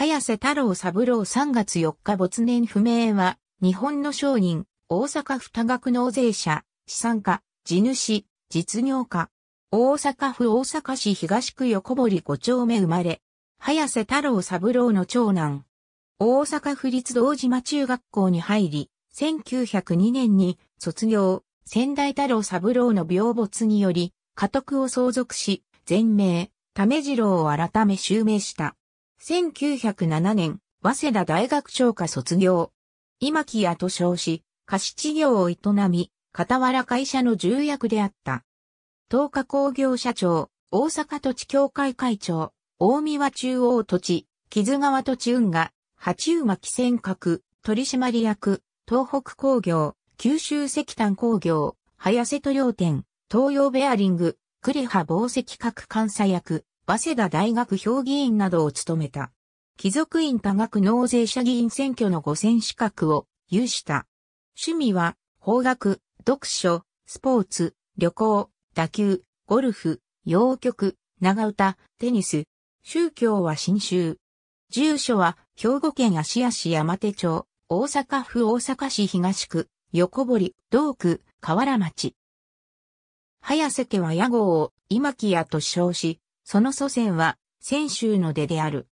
早瀬太郎三郎3月4日没年不明は、日本の商人、大阪府多額納税者、資産家、地主、実業家。大阪府大阪市東区横堀5丁目生まれ。早瀬太郎三郎の長男。大阪府立道島中学校に入り、1902年に卒業、仙台太郎三郎の病没により、家督を相続し、全名、為次郎を改め襲名した。1907年、早稲田大学長科卒業。今木屋と称し、貸し事業を営み、傍ら会社の重役であった。東華工業社長、大阪土地協会会長、大宮中央土地、木津川土地運河、八馬木船閣、取締役、東北工業、九州石炭工業、早瀬都料店、東洋ベアリング、栗葉紡績閣監査役、早稲田大学評議員などを務めた。貴族院多額納税者議員選挙の五選資格を有した。趣味は、法学、読書、スポーツ、旅行、打球、ゴルフ、洋曲、長唄、テニス。宗教は新州。住所は、兵庫県芦屋市山手町、大阪府大阪市東区、横堀、道区、河原町。早瀬家は屋号を今木屋と称し、その祖先は、泉州の出である。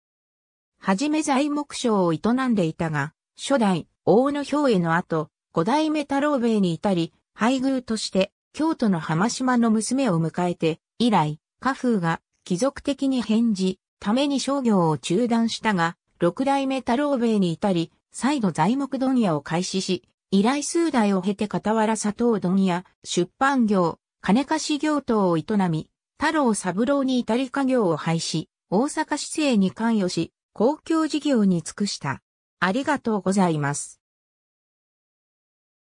はじめ材木商を営んでいたが、初代、大野兵衛の後、五代目太郎兵衛に至り、配偶として、京都の浜島の娘を迎えて、以来、家風が貴族的に返事、ために商業を中断したが、六代目太郎兵衛に至り、再度材木問屋を開始し、依頼数代を経て傍ら砂糖問屋、出版業、金貸し業等を営み、太郎三郎にイタリカ業を廃止、大阪市政に関与し、公共事業に尽くした。ありがとうございます。